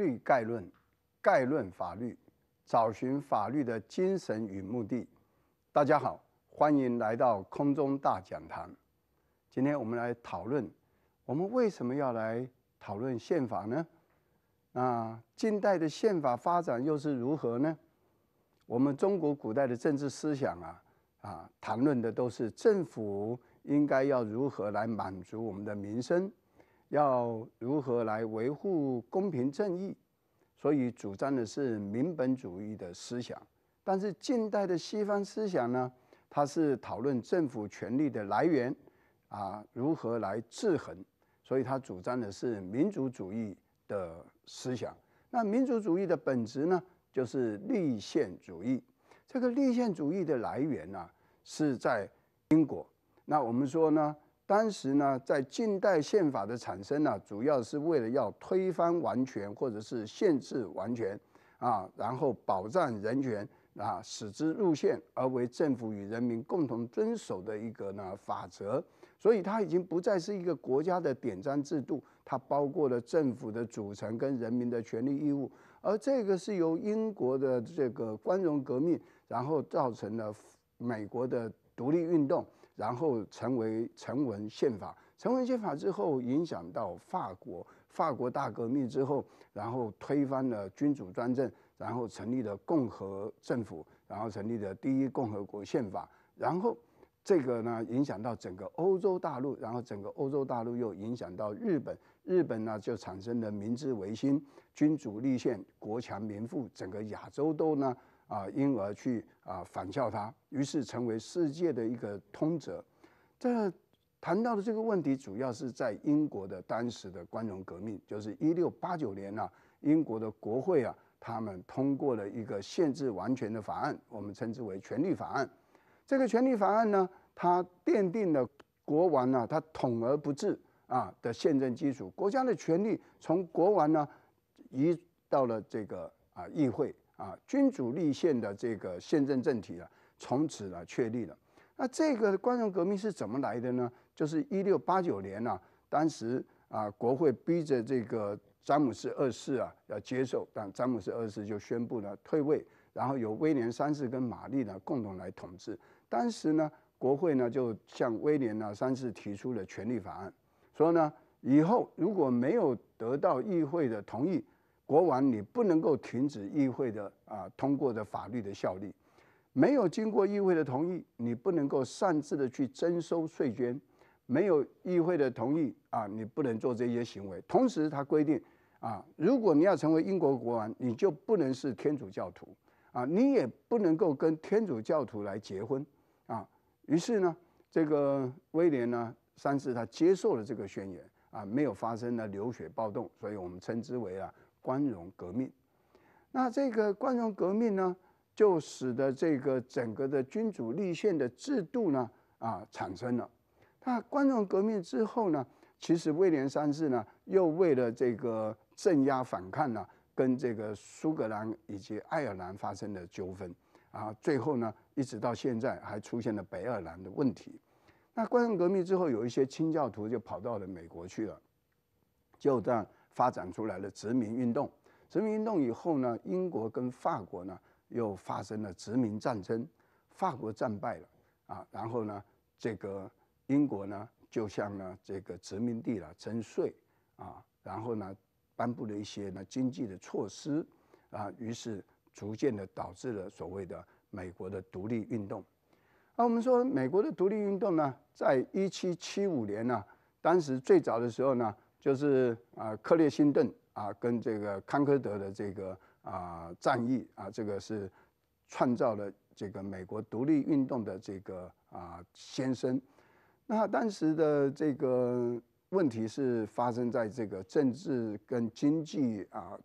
《律概论》，概论法律，找寻法律的精神与目的。大家好，欢迎来到空中大讲堂。今天我们来讨论，我们为什么要来讨论宪法呢？那近代的宪法发展又是如何呢？我们中国古代的政治思想啊啊，谈论的都是政府应该要如何来满足我们的民生。要如何来维护公平正义，所以主张的是民本主义的思想。但是近代的西方思想呢，它是讨论政府权力的来源，啊，如何来制衡，所以它主张的是民主主义的思想。那民主主义的本质呢，就是立宪主义。这个立宪主义的来源啊，是在英国。那我们说呢？当时呢，在近代宪法的产生呢，主要是为了要推翻王权或者是限制王权，啊，然后保障人权，啊，使之入宪而为政府与人民共同遵守的一个呢法则。所以它已经不再是一个国家的典章制度，它包括了政府的组成跟人民的权利义务。而这个是由英国的这个光荣革命，然后造成了美国的独立运动。然后成为成文宪法，成文宪法之后影响到法国，法国大革命之后，然后推翻了君主专政，然后成立了共和政府，然后成立了第一共和国宪法，然后这个呢影响到整个欧洲大陆，然后整个欧洲大陆又影响到日本，日本呢就产生了明治维新，君主立宪，国强民富，整个亚洲都呢。啊，因而去啊反效他，于是成为世界的一个通则。这谈到的这个问题，主要是在英国的当时的光荣革命，就是一六八九年呢，英国的国会啊，他们通过了一个限制王权的法案，我们称之为《权利法案》。这个《权利法案》呢，它奠定了国王啊，他统而不治啊的宪政基础。国家的权力从国王呢，移到了这个啊议会。啊，君主立宪的这个宪政政体啊，从此呢确立了。那这个光荣革命是怎么来的呢？就是一六八九年呢，当时啊，国会逼着这个詹姆斯二世啊要接受，但詹姆斯二世就宣布了退位，然后由威廉三世跟玛丽呢共同来统治。当时呢，国会呢就向威廉呢三世提出了权利法案，说呢以后如果没有得到议会的同意。国王，你不能够停止议会的啊通过的法律的效力，没有经过议会的同意，你不能够擅自的去征收税捐，没有议会的同意啊，你不能做这些行为。同时，他规定啊，如果你要成为英国国王，你就不能是天主教徒啊，你也不能够跟天主教徒来结婚啊。于是呢，这个威廉呢，三次他接受了这个宣言啊，没有发生了流血暴动，所以我们称之为啊。光荣革命，那这个光荣革命呢，就使得这个整个的君主立宪的制度呢，啊产生了。那光荣革命之后呢，其实威廉三世呢，又为了这个镇压反抗呢，跟这个苏格兰以及爱尔兰发生了纠纷，啊，最后呢，一直到现在还出现了北爱尔兰的问题。那光荣革命之后，有一些清教徒就跑到了美国去了，就这样。发展出来了殖民运动，殖民运动以后呢，英国跟法国呢又发生了殖民战争，法国战败了啊，然后呢，这个英国呢就向呢这个殖民地了征税啊，然后呢颁布了一些呢经济的措施啊，于是逐渐的导致了所谓的美国的独立运动。啊，我们说美国的独立运动呢，在一七七五年呢，当时最早的时候呢。就是啊，克列辛顿啊，跟这个康科德的这个啊战役啊，这个是创造了这个美国独立运动的这个啊先声。那当时的这个问题是发生在这个政治跟经济啊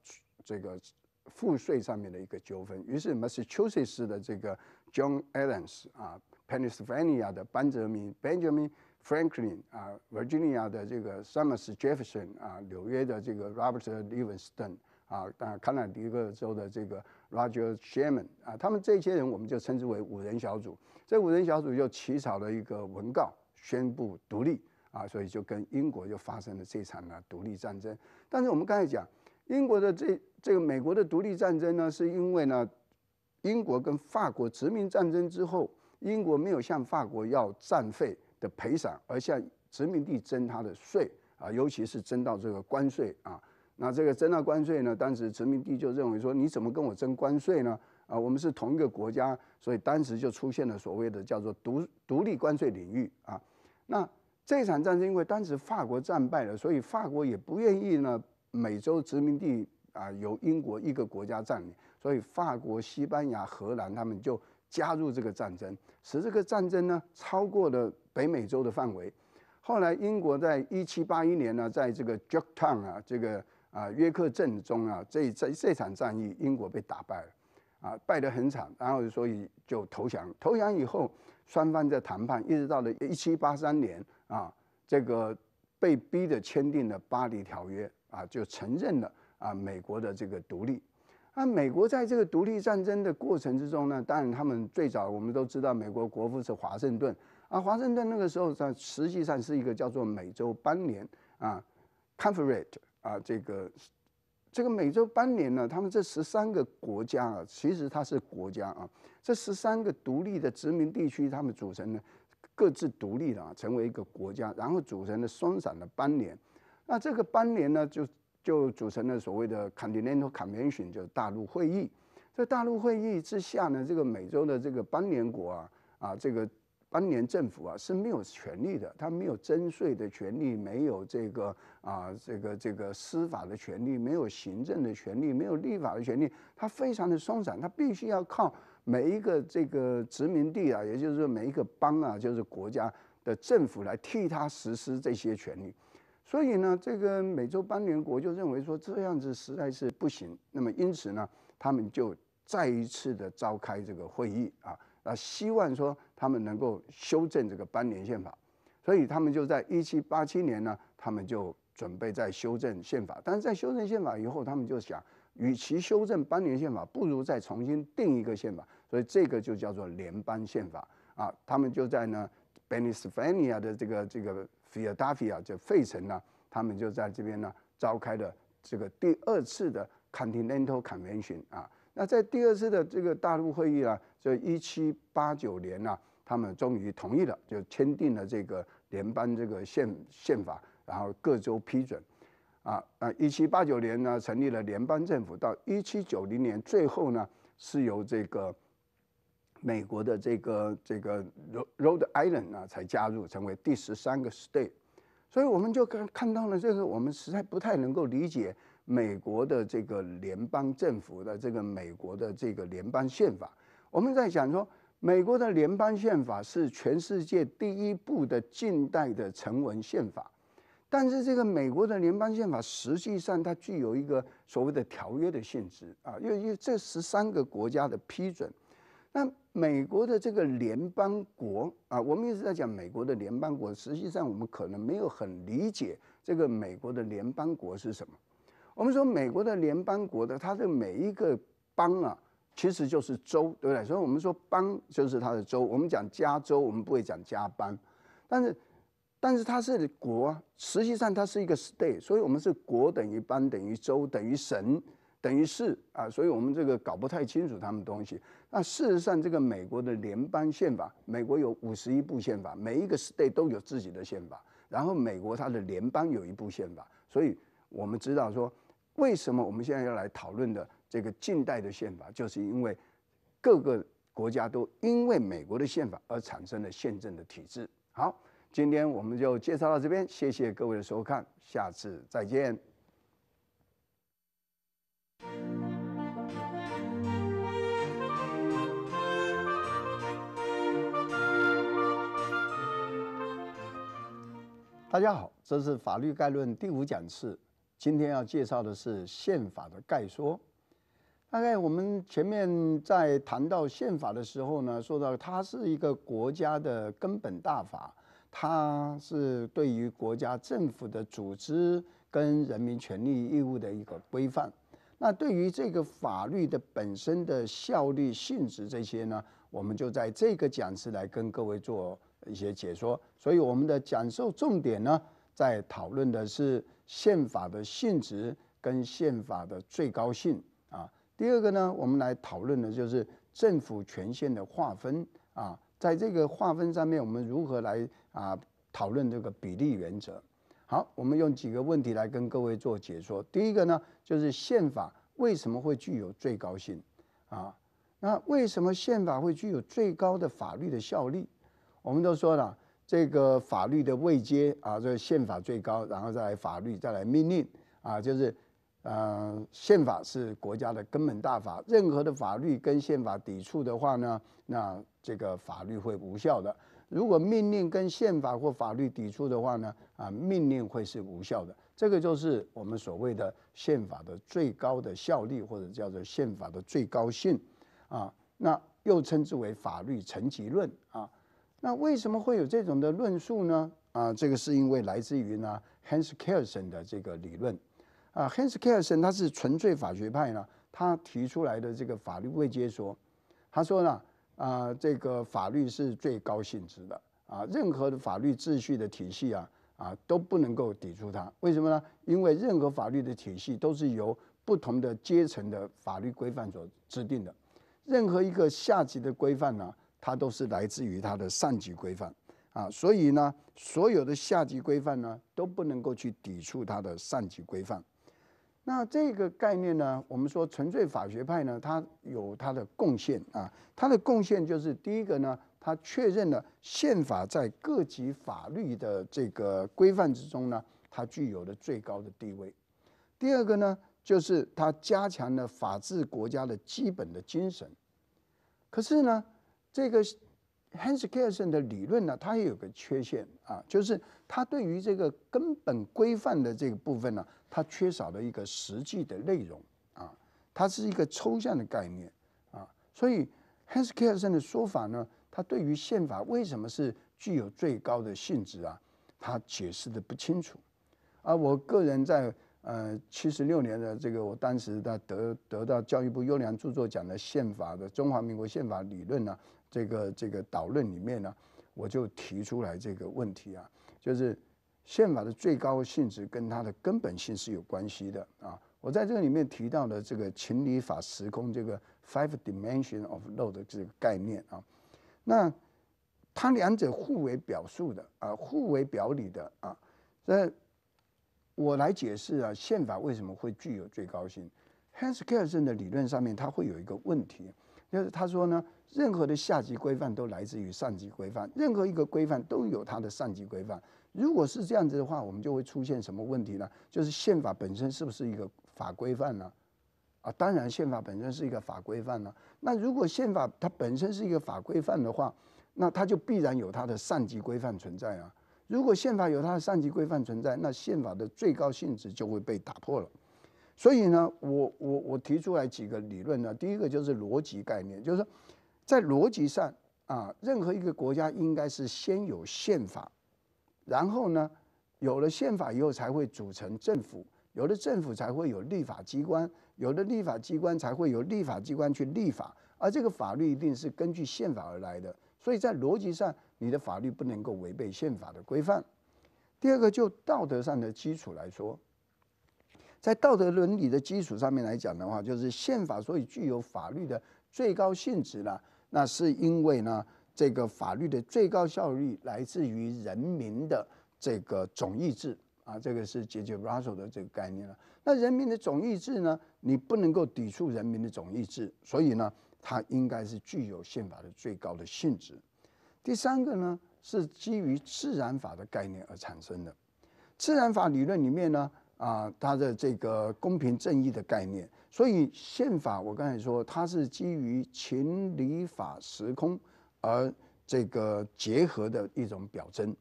这个赋税上面的一个纠纷。于是 Massachusetts 的这个 John Adams 啊，Pennsylvania 的 Benjamin Benjamin。Franklin 啊，Virginia 的这个 Thomas Jefferson 啊，纽约的这个 Robert Livingston 啊，当然康乃狄克州的这个 Roger Sherman 啊，他们这些人我们就称之为五人小组。这五人小组就起草了一个文告，宣布独立啊，所以就跟英国就发生了这场呢独立战争。但是我们刚才讲，英国的这这个美国的独立战争呢，是因为呢，英国跟法国殖民战争之后，英国没有向法国要战费。赔偿，而向殖民地征他的税啊，尤其是征到这个关税啊。那这个征到关税呢，当时殖民地就认为说，你怎么跟我征关税呢？啊，我们是同一个国家，所以当时就出现了所谓的叫做独独立关税领域啊。那这场战争因为当时法国战败了，所以法国也不愿意呢，美洲殖民地啊由英国一个国家占领，所以法国、西班牙、荷兰他们就。加入这个战争，使这个战争呢超过了北美洲的范围。后来，英国在一七八一年呢，在这个 Yorktown 啊，这个啊约克镇中啊，这这这场战役，英国被打败了，啊，败得很惨，然后所以就投降。投降以后，双方在谈判，一直到了一七八三年啊，这个被逼的签订了巴黎条约啊，就承认了啊美国的这个独立。那美国在这个独立战争的过程之中呢，当然他们最早我们都知道，美国国父是华盛顿。啊，华盛顿那个时候在实际上是一个叫做美洲邦联啊 c o n f e e r a t e 啊，这个这个美洲邦联呢，他们这十三个国家啊，其实它是国家啊，这十三个独立的殖民地区，他们组成的各自独立的，啊，成为一个国家，然后组成的松散的邦联。那这个邦联呢，就。就组成了所谓的 Continental Convention，就是大陆会议。在大陆会议之下呢，这个美洲的这个邦联国啊，啊，这个邦联政府啊是没有权利的，他没有征税的权利，没有这个啊，这个这个司法的权利，没有行政的权利，没有立法的权利，他非常的松散，他必须要靠每一个这个殖民地啊，也就是说每一个邦啊，就是国家的政府来替他实施这些权利。所以呢，这个美洲邦联国就认为说这样子实在是不行。那么因此呢，他们就再一次的召开这个会议啊，啊，希望说他们能够修正这个邦联宪法。所以他们就在一七八七年呢，他们就准备在修正宪法。但是在修正宪法以后，他们就想，与其修正邦联宪法，不如再重新定一个宪法。所以这个就叫做联邦宪法啊。他们就在呢，b e n s v a n i a 的这个这个。比尔达菲啊，就费城呢，他们就在这边呢，召开了这个第二次的 Continental Convention 啊。那在第二次的这个大陆会议啊，就一七八九年呢，他们终于同意了，就签订了这个联邦这个宪宪法，然后各州批准啊。那一七八九年呢，成立了联邦政府。到一七九零年，最后呢，是由这个。美国的这个这个 Rhode Island 啊，才加入成为第十三个 state，所以我们就看看到了这个，我们实在不太能够理解美国的这个联邦政府的这个美国的这个联邦宪法。我们在讲说，美国的联邦宪法是全世界第一部的近代的成文宪法，但是这个美国的联邦宪法实际上它具有一个所谓的条约的性质啊，因为这十三个国家的批准，那。美国的这个联邦国啊，我们一直在讲美国的联邦国，实际上我们可能没有很理解这个美国的联邦国是什么。我们说美国的联邦国的，它的每一个邦啊，其实就是州，对不对？所以我们说邦就是它的州。我们讲加州，我们不会讲加班，但是但是它是国，实际上它是一个 state。所以我们是国等于邦等于州等于省。等于是啊，所以我们这个搞不太清楚他们东西。那事实上，这个美国的联邦宪法，美国有五十一部宪法，每一个 state 都有自己的宪法，然后美国它的联邦有一部宪法。所以我们知道说，为什么我们现在要来讨论的这个近代的宪法，就是因为各个国家都因为美国的宪法而产生了宪政的体制。好，今天我们就介绍到这边，谢谢各位的收看，下次再见。大家好，这是法律概论第五讲次。今天要介绍的是宪法的概说。大概我们前面在谈到宪法的时候呢，说到它是一个国家的根本大法，它是对于国家政府的组织跟人民权利义务的一个规范。那对于这个法律的本身的效力性质这些呢，我们就在这个讲次来跟各位做。一些解说，所以我们的讲授重点呢，在讨论的是宪法的性质跟宪法的最高性啊。第二个呢，我们来讨论的就是政府权限的划分啊。在这个划分上面，我们如何来啊讨论这个比例原则？好，我们用几个问题来跟各位做解说。第一个呢，就是宪法为什么会具有最高性啊？那为什么宪法会具有最高的法律的效力？我们都说了，这个法律的位阶啊，就是宪法最高，然后再来法律，再来命令啊，就是，呃，宪法是国家的根本大法，任何的法律跟宪法抵触的话呢，那这个法律会无效的；如果命令跟宪法或法律抵触的话呢，啊，命令会是无效的。这个就是我们所谓的宪法的最高的效力，或者叫做宪法的最高性，啊，那又称之为法律层级论啊。那为什么会有这种的论述呢？啊，这个是因为来自于呢 Hans Kelsen 的这个理论，啊，Hans Kelsen 他是纯粹法学派呢，他提出来的这个法律未接说，他说呢，啊，这个法律是最高性质的，啊，任何的法律秩序的体系啊，啊，都不能够抵触它。为什么呢？因为任何法律的体系都是由不同的阶层的法律规范所制定的，任何一个下级的规范呢？它都是来自于它的上级规范啊，所以呢，所有的下级规范呢都不能够去抵触它的上级规范。那这个概念呢，我们说纯粹法学派呢，它有它的贡献啊，它的贡献就是第一个呢，它确认了宪法在各级法律的这个规范之中呢，它具有了最高的地位；第二个呢，就是它加强了法治国家的基本的精神。可是呢？这个 Hans k e 斯 s e n 的理论呢，它也有个缺陷啊，就是它对于这个根本规范的这个部分呢，它缺少了一个实际的内容啊，它是一个抽象的概念啊，所以 Hans k e 斯 s e n 的说法呢，它对于宪法为什么是具有最高的性质啊，他解释的不清楚啊。我个人在呃七十六年的这个，我当时在得得到教育部优良著作奖的《宪法的中华民国宪法理论》呢。这个这个导论里面呢，我就提出来这个问题啊，就是宪法的最高性质跟它的根本性是有关系的啊。我在这个里面提到的这个情理法时空这个 five dimension of law 的这个概念啊，那它两者互为表述的啊，互为表里的啊。那我来解释啊，宪法为什么会具有最高性？Hans Kelsen 的理论上面，他会有一个问题，就是他说呢。任何的下级规范都来自于上级规范，任何一个规范都有它的上级规范。如果是这样子的话，我们就会出现什么问题呢？就是宪法本身是不是一个法规范呢？啊，当然，宪法本身是一个法规范呢。那如果宪法它本身是一个法规范的话，那它就必然有它的上级规范存在啊。如果宪法有它的上级规范存在，那宪法的最高性质就会被打破了。所以呢，我我我提出来几个理论呢，第一个就是逻辑概念，就是说。在逻辑上啊，任何一个国家应该是先有宪法，然后呢，有了宪法以后才会组成政府，有了政府才会有立法机关，有了立法机关才会有立法机关去立法，而这个法律一定是根据宪法而来的，所以在逻辑上，你的法律不能够违背宪法的规范。第二个，就道德上的基础来说，在道德伦理的基础上面来讲的话，就是宪法所以具有法律的最高性质了。那是因为呢，这个法律的最高效率来自于人民的这个总意志啊，这个是杰杰拉索的这个概念了。那人民的总意志呢，你不能够抵触人民的总意志，所以呢，它应该是具有宪法的最高的性质。第三个呢，是基于自然法的概念而产生的。自然法理论里面呢。啊，它的这个公平正义的概念，所以宪法我刚才说它是基于情理法时空而这个结合的一种表征，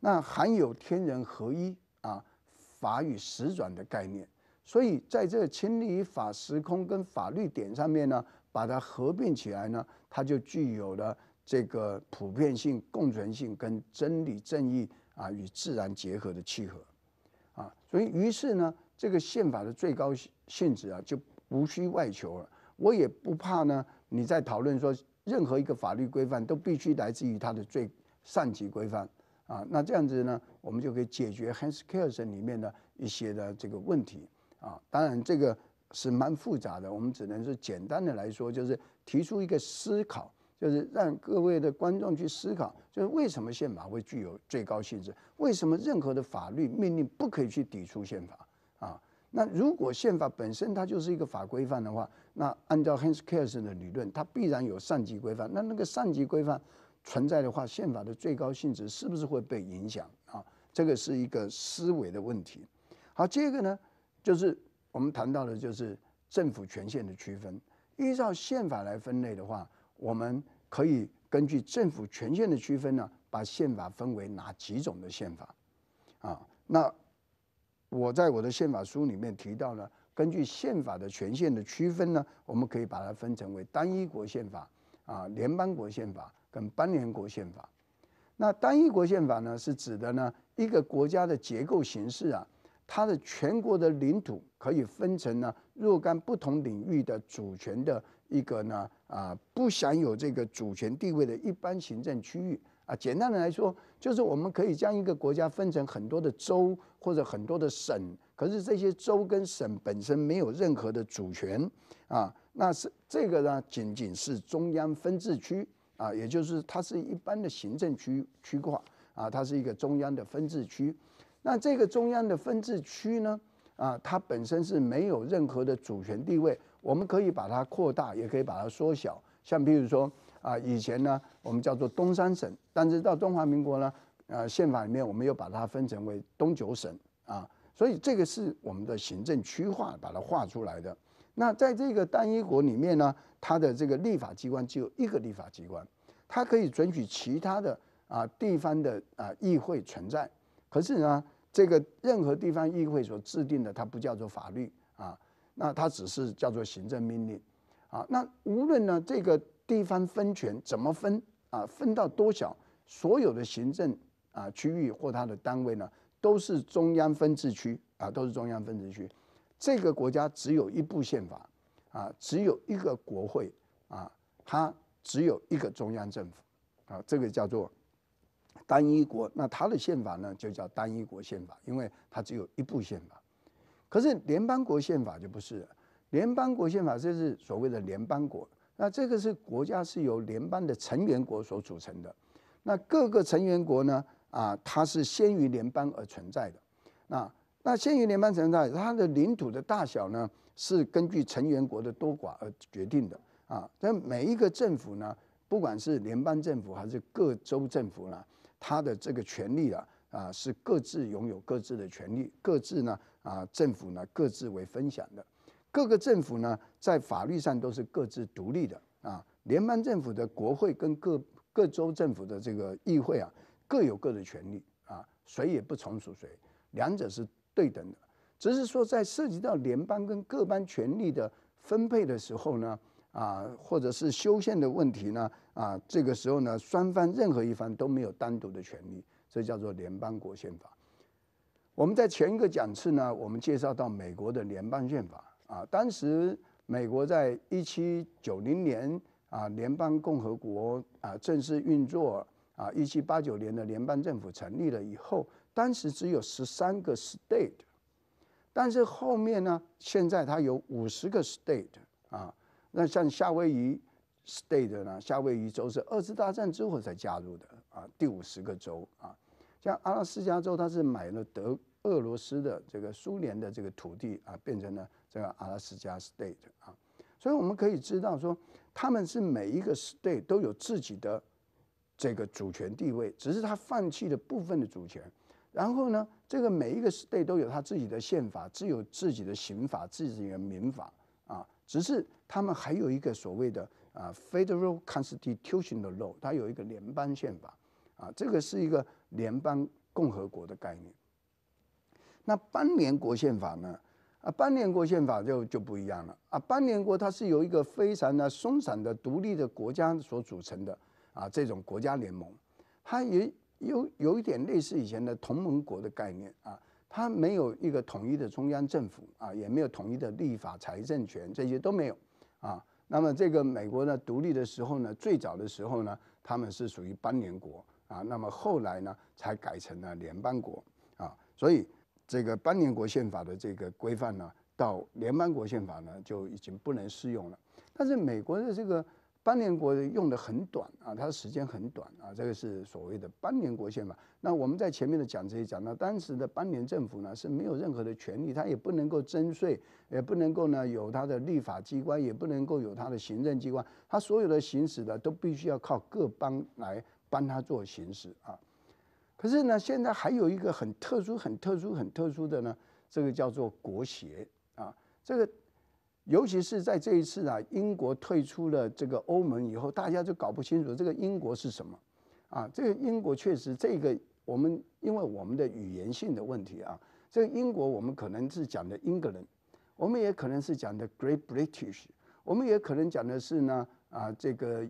那含有天人合一啊法与实转的概念，所以在这个理法时空跟法律点上面呢，把它合并起来呢，它就具有了这个普遍性、共存性跟真理正义啊与自然结合的契合。所以，于是呢，这个宪法的最高性质啊，就无需外求了。我也不怕呢，你在讨论说任何一个法律规范都必须来自于它的最上级规范啊，那这样子呢，我们就可以解决 Hans k e r s e n 里面的一些的这个问题啊。当然，这个是蛮复杂的，我们只能是简单的来说，就是提出一个思考。就是让各位的观众去思考，就是为什么宪法会具有最高性质？为什么任何的法律命令不可以去抵触宪法啊？那如果宪法本身它就是一个法规范的话，那按照 Hanskelsen 的理论，它必然有上级规范。那那个上级规范存在的话，宪法的最高性质是不是会被影响啊？这个是一个思维的问题。好，这个呢，就是我们谈到的就是政府权限的区分。依照宪法来分类的话。我们可以根据政府权限的区分呢，把宪法分为哪几种的宪法？啊，那我在我的宪法书里面提到呢，根据宪法的权限的区分呢，我们可以把它分成为单一国宪法、啊联邦国宪法跟邦联国宪法。那单一国宪法呢，是指的呢一个国家的结构形式啊，它的全国的领土可以分成呢若干不同领域的主权的一个呢。啊，不享有这个主权地位的一般行政区域啊，简单的来说，就是我们可以将一个国家分成很多的州或者很多的省，可是这些州跟省本身没有任何的主权啊，那是这个呢，仅仅是中央分治区啊，也就是它是一般的行政区区划啊，它是一个中央的分治区，那这个中央的分治区呢啊，它本身是没有任何的主权地位。我们可以把它扩大，也可以把它缩小。像比如说啊，以前呢，我们叫做东三省，但是到中华民国呢，呃，宪法里面我们又把它分成为东九省啊。所以这个是我们的行政区划把它划出来的。那在这个单一国里面呢，它的这个立法机关只有一个立法机关，它可以准许其他的啊地方的啊议会存在，可是呢，这个任何地方议会所制定的，它不叫做法律啊。那它只是叫做行政命令，啊，那无论呢这个地方分权怎么分啊，分到多小，所有的行政啊区域或它的单位呢，都是中央分治区啊，都是中央分治区。这个国家只有一部宪法啊，只有一个国会啊，它只有一个中央政府啊，这个叫做单一国。那它的宪法呢，就叫单一国宪法，因为它只有一部宪法。可是联邦国宪法就不是了，联邦国宪法这是所谓的联邦国，那这个是国家是由联邦的成员国所组成的，那各个成员国呢啊，它是先于联邦而存在的，那那先于联邦存在，它的领土的大小呢是根据成员国的多寡而决定的啊。那每一个政府呢，不管是联邦政府还是各州政府呢，它的这个权利啊啊是各自拥有各自的权利，各自呢。啊，政府呢各自为分享的，各个政府呢在法律上都是各自独立的啊。联邦政府的国会跟各各州政府的这个议会啊各有各的权利啊，谁也不从属谁，两者是对等的。只是说在涉及到联邦跟各邦权力的分配的时候呢，啊，或者是修宪的问题呢，啊，这个时候呢双方任何一方都没有单独的权利，这叫做联邦国宪法。我们在前一个讲次呢，我们介绍到美国的联邦宪法啊，当时美国在一七九零年啊联邦共和国啊正式运作啊一七八九年的联邦政府成立了以后，当时只有十三个 state，但是后面呢，现在它有五十个 state 啊，那像夏威夷 state 呢，夏威夷州是二次大战之后才加入的啊第五十个州啊，像阿拉斯加州它是买了德。俄罗斯的这个苏联的这个土地啊，变成了这个阿拉斯加 state 啊，所以我们可以知道说，他们是每一个 state 都有自己的这个主权地位，只是他放弃了部分的主权。然后呢，这个每一个 state 都有他自己的宪法，自有自己的刑法，自己的民法啊。只是他们还有一个所谓的啊 federal constitution 的 law，它有一个联邦宪法啊，这个是一个联邦共和国的概念。那邦联国宪法呢？啊，邦联国宪法就就不一样了。啊，邦联国它是由一个非常的松散的独立的国家所组成的啊，这种国家联盟，它也有有一点类似以前的同盟国的概念啊。它没有一个统一的中央政府啊，也没有统一的立法财政权，这些都没有啊。那么这个美国呢，独立的时候呢，最早的时候呢，他们是属于邦联国啊。那么后来呢，才改成了联邦国啊。所以。这个邦联国宪法的这个规范呢，到联邦国宪法呢就已经不能适用了。但是美国的这个邦联国用的很短啊，它时间很短啊，这个是所谓的邦联国宪法。那我们在前面的讲这些讲，到，当时的邦联政府呢是没有任何的权利，它也不能够征税，也不能够呢有它的立法机关，也不能够有它的行政机关，它所有的行使的都必须要靠各邦来帮它做行使啊。可是呢，现在还有一个很特殊、很特殊、很特殊的呢，这个叫做国协啊。这个，尤其是在这一次啊，英国退出了这个欧盟以后，大家就搞不清楚这个英国是什么啊。这个英国确实，这个我们因为我们的语言性的问题啊，这个英国我们可能是讲的 England，我们也可能是讲的 Great British，我们也可能讲的是呢啊这个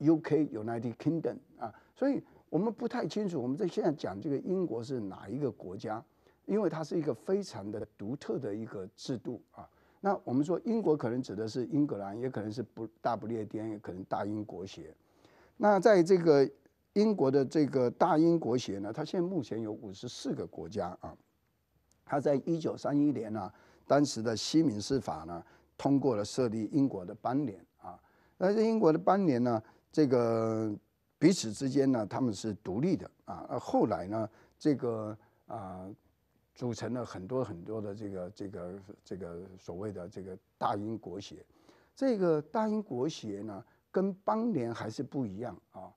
UK United Kingdom 啊，所以。我们不太清楚，我们在现在讲这个英国是哪一个国家，因为它是一个非常的独特的一个制度啊。那我们说英国可能指的是英格兰，也可能是不大不列颠，也可能大英国协。那在这个英国的这个大英国协呢，它现在目前有五十四个国家啊。它在一九三一年呢，当时的西敏司法呢通过了设立英国的邦联啊。但是英国的邦联呢，这个。彼此之间呢，他们是独立的啊。后来呢，这个啊，组成了很多很多的这个这个这个所谓的这个大英国协。这个大英国协呢，跟邦联还是不一样啊。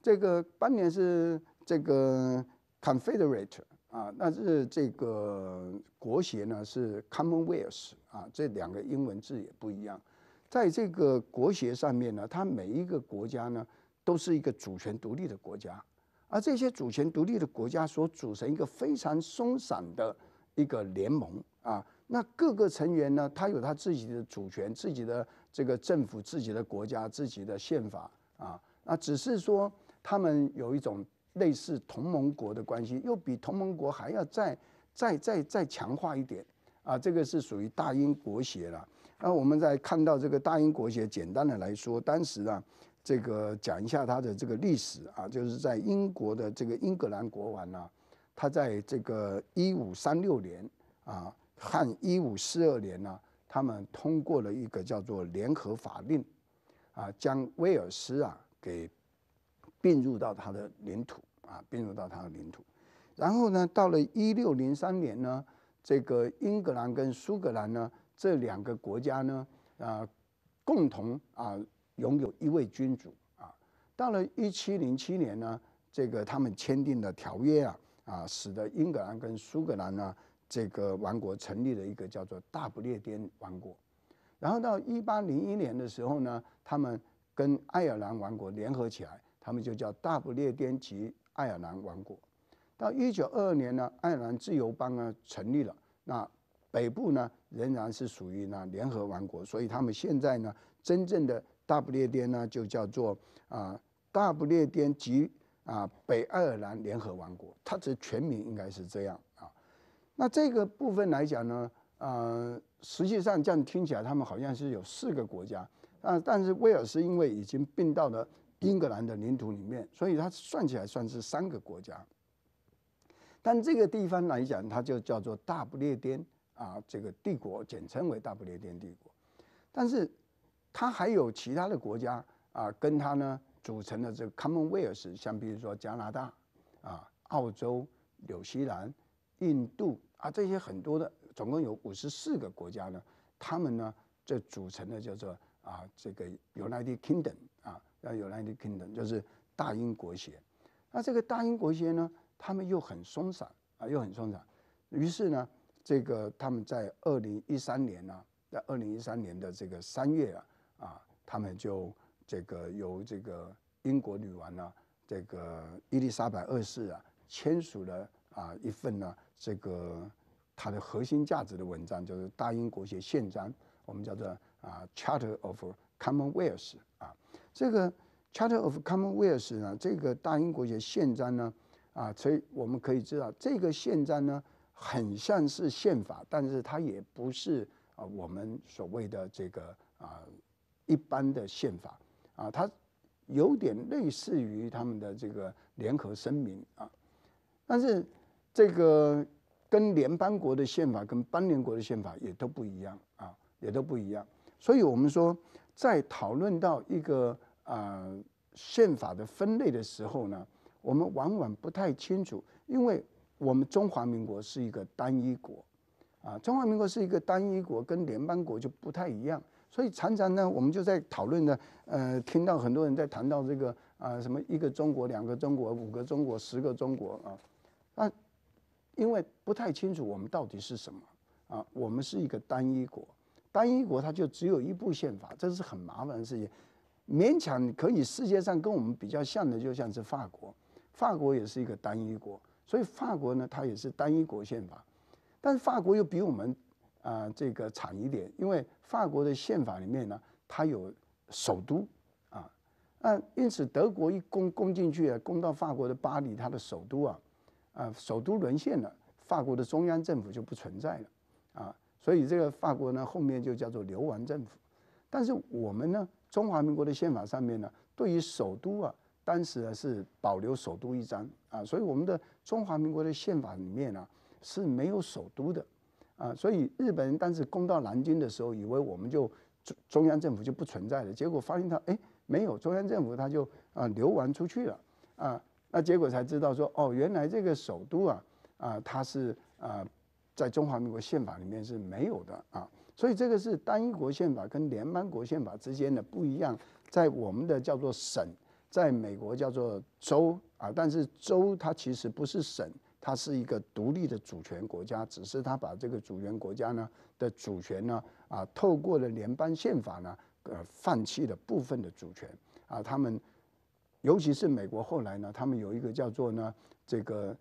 这个邦联是这个 Confederate 啊，但是这个国协呢是 Commonwealth 啊，这两个英文字也不一样。在这个国协上面呢，它每一个国家呢。都是一个主权独立的国家，而这些主权独立的国家所组成一个非常松散的一个联盟啊。那各个成员呢，他有他自己的主权、自己的这个政府、自己的国家、自己的宪法啊。那只是说他们有一种类似同盟国的关系，又比同盟国还要再再再再强化一点啊。这个是属于大英国协了。那我们在看到这个大英国协，简单的来说，当时呢。这个讲一下它的这个历史啊，就是在英国的这个英格兰国王呢，他在这个一五三六年啊和一五四二年呢，他们通过了一个叫做联合法令，啊，将威尔斯啊给并入到他的领土啊，并入到他的领土。然后呢，到了一六零三年呢，这个英格兰跟苏格兰呢这两个国家呢啊共同啊。拥有一位君主啊，到了一七零七年呢，这个他们签订的条约啊，啊，使得英格兰跟苏格兰呢这个王国成立了一个叫做大不列颠王国，然后到一八零一年的时候呢，他们跟爱尔兰王国联合起来，他们就叫大不列颠及爱尔兰王国。到一九二二年呢，爱尔兰自由邦呢成立了，那北部呢仍然是属于那联合王国，所以他们现在呢真正的。大不列颠呢，就叫做啊大不列颠及啊北爱尔兰联合王国，它的全名应该是这样啊。那这个部分来讲呢，呃，实际上这样听起来，他们好像是有四个国家啊。但是威尔士因为已经并到了英格兰的领土里面，所以它算起来算是三个国家。但这个地方来讲，它就叫做大不列颠啊，这个帝国简称为大不列颠帝国，但是。它还有其他的国家啊，跟它呢组成的这个 Commonwealth，像比如说加拿大啊、澳洲、纽西兰、印度啊这些很多的，总共有五十四个国家呢。他们呢这组成的叫做啊这个 United Kingdom 啊，啊 United Kingdom 就是大英国协。那这个大英国协呢，他们又很松散啊，又很松散。于是呢，这个他们在二零一三年呢，在二零一三年的这个三月啊。啊，他们就这个由这个英国女王呢，这个伊丽莎白二世啊签署了啊一份呢这个它的核心价值的文章，就是大英国学宪章，我们叫做啊《Charter of Commonweal》t h 啊。这个《Charter of Commonweal》t h 呢，这个大英国学宪章呢，啊，所以我们可以知道这个宪章呢很像是宪法，但是它也不是啊我们所谓的这个啊。一般的宪法啊，它有点类似于他们的这个联合声明啊，但是这个跟联邦国的宪法跟邦联国的宪法也都不一样啊，也都不一样。所以，我们说在讨论到一个呃宪法的分类的时候呢，我们往往不太清楚，因为我们中华民国是一个单一国啊，中华民国是一个单一国，跟联邦国就不太一样。所以常常呢，我们就在讨论呢，呃，听到很多人在谈到这个啊，什么一个中国、两个中国、五个中国、十个中国啊，那因为不太清楚我们到底是什么啊，我们是一个单一国，单一国它就只有一部宪法，这是很麻烦的事情，勉强可以世界上跟我们比较像的就像是法国，法国也是一个单一国，所以法国呢它也是单一国宪法，但是法国又比我们。啊，这个长一点，因为法国的宪法里面呢，它有首都啊，那因此德国一攻攻进去，啊，攻到法国的巴黎，它的首都啊，啊首都沦陷了，法国的中央政府就不存在了，啊，所以这个法国呢后面就叫做流亡政府，但是我们呢，中华民国的宪法上面呢，对于首都啊，当时是保留首都一章啊，所以我们的中华民国的宪法里面呢是没有首都的。啊，所以日本人当时攻到南京的时候，以为我们就中中央政府就不存在了，结果发现他哎没有中央政府，他就啊流亡出去了啊，那结果才知道说哦，原来这个首都啊啊，它是啊在中华民国宪法里面是没有的啊，所以这个是单一国宪法跟联邦国宪法之间的不一样，在我们的叫做省，在美国叫做州啊，但是州它其实不是省。它是一个独立的主权国家，只是它把这个主权国家呢的主权呢啊，透过了联邦宪法呢，呃，放弃了部分的主权啊。他们尤其是美国后来呢，他们有一个叫做呢这个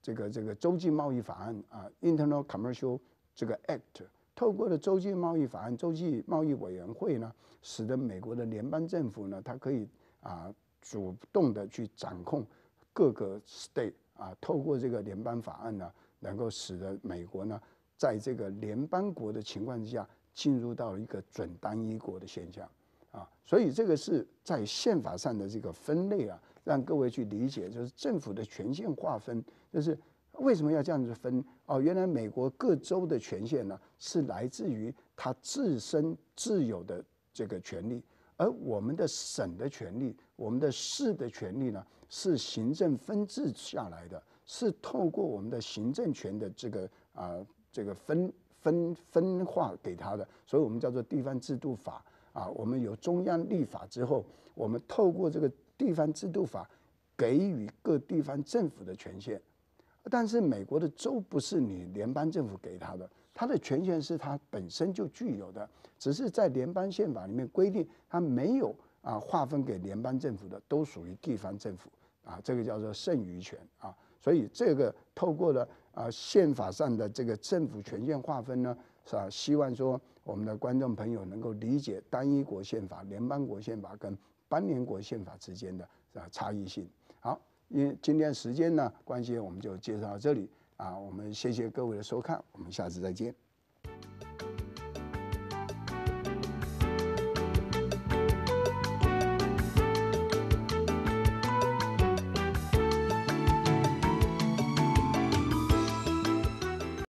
这个这个洲际贸易法案啊 （Internal Commercial 这个 Act），透过了洲际贸易法案、洲际贸易委员会呢，使得美国的联邦政府呢，它可以啊主动的去掌控各个 state。啊，透过这个联邦法案呢，能够使得美国呢，在这个联邦国的情况之下，进入到一个准单一国的现象，啊，所以这个是在宪法上的这个分类啊，让各位去理解，就是政府的权限划分，就是为什么要这样子分？哦，原来美国各州的权限呢，是来自于它自身自有的这个权利，而我们的省的权利我们的市的权利呢，是行政分制下来的，是透过我们的行政权的这个啊，这个分分分化给他的，所以我们叫做地方制度法啊。我们有中央立法之后，我们透过这个地方制度法给予各地方政府的权限，但是美国的州不是你联邦政府给他的，他的权限是他本身就具有的，只是在联邦宪法里面规定他没有。啊，划分给联邦政府的都属于地方政府啊，这个叫做剩余权啊。所以这个透过了啊宪法上的这个政府权限划分呢，是吧？希望说我们的观众朋友能够理解单一国宪法、联邦国宪法跟邦联国宪法之间的啊差异性。好，因为今天时间呢关系，我们就介绍到这里啊。我们谢谢各位的收看，我们下次再见。